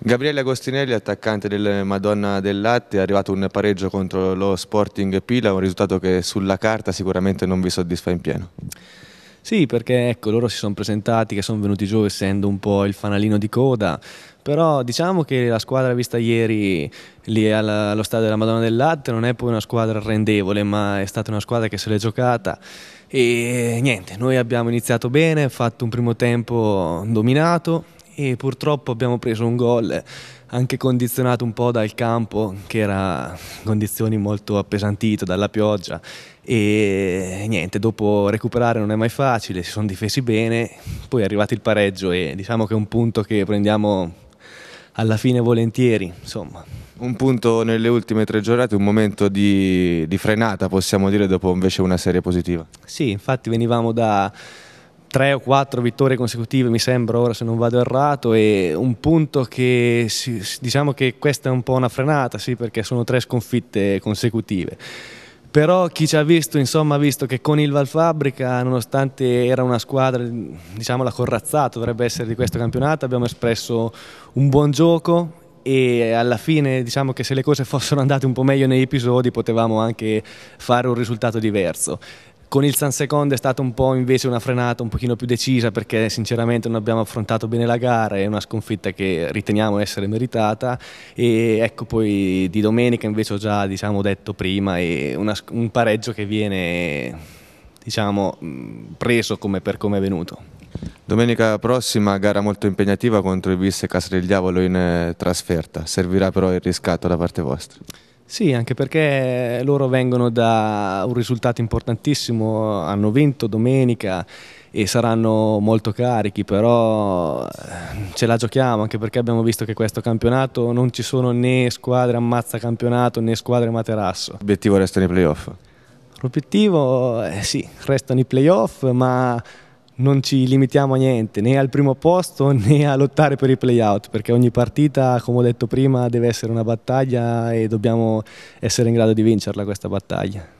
Gabriele Agostinelli, attaccante del Madonna del Latte, è arrivato un pareggio contro lo Sporting Pila, un risultato che sulla carta sicuramente non vi soddisfa in pieno. Sì, perché ecco, loro si sono presentati, che sono venuti giù essendo un po' il fanalino di coda, però diciamo che la squadra vista ieri lì allo stadio della Madonna del Latte non è poi una squadra rendevole, ma è stata una squadra che se l'è giocata e niente, noi abbiamo iniziato bene, fatto un primo tempo dominato, e purtroppo abbiamo preso un gol anche condizionato un po' dal campo che era in condizioni molto appesantite dalla pioggia e niente, dopo recuperare non è mai facile, si sono difesi bene, poi è arrivato il pareggio e diciamo che è un punto che prendiamo alla fine volentieri, insomma. Un punto nelle ultime tre giornate, un momento di, di frenata possiamo dire dopo invece una serie positiva. Sì, infatti venivamo da tre o quattro vittorie consecutive, mi sembra, ora se non vado errato, e un punto che diciamo che questa è un po' una frenata, sì, perché sono tre sconfitte consecutive. Però chi ci ha visto, insomma, ha visto che con il Valfabbrica, nonostante era una squadra, diciamo la corrazzata dovrebbe essere di questo campionato, abbiamo espresso un buon gioco e alla fine diciamo che se le cose fossero andate un po' meglio negli episodi potevamo anche fare un risultato diverso. Con il San Secondo è stata un po' invece una frenata un pochino più decisa perché sinceramente non abbiamo affrontato bene la gara, è una sconfitta che riteniamo essere meritata e ecco poi di domenica invece ho già diciamo, detto prima è una, un pareggio che viene diciamo, preso come per come è venuto. Domenica prossima gara molto impegnativa contro il Visse Casa del Diavolo in eh, trasferta, servirà però il riscatto da parte vostra. Sì, anche perché loro vengono da un risultato importantissimo, hanno vinto domenica e saranno molto carichi, però eh, ce la giochiamo anche perché abbiamo visto che questo campionato non ci sono né squadre ammazza campionato né squadre materasso. L'obiettivo resta nei playoff? L'obiettivo, eh sì, restano i playoff, ma non ci limitiamo a niente, né al primo posto né a lottare per i playout, perché ogni partita, come ho detto prima, deve essere una battaglia e dobbiamo essere in grado di vincerla questa battaglia.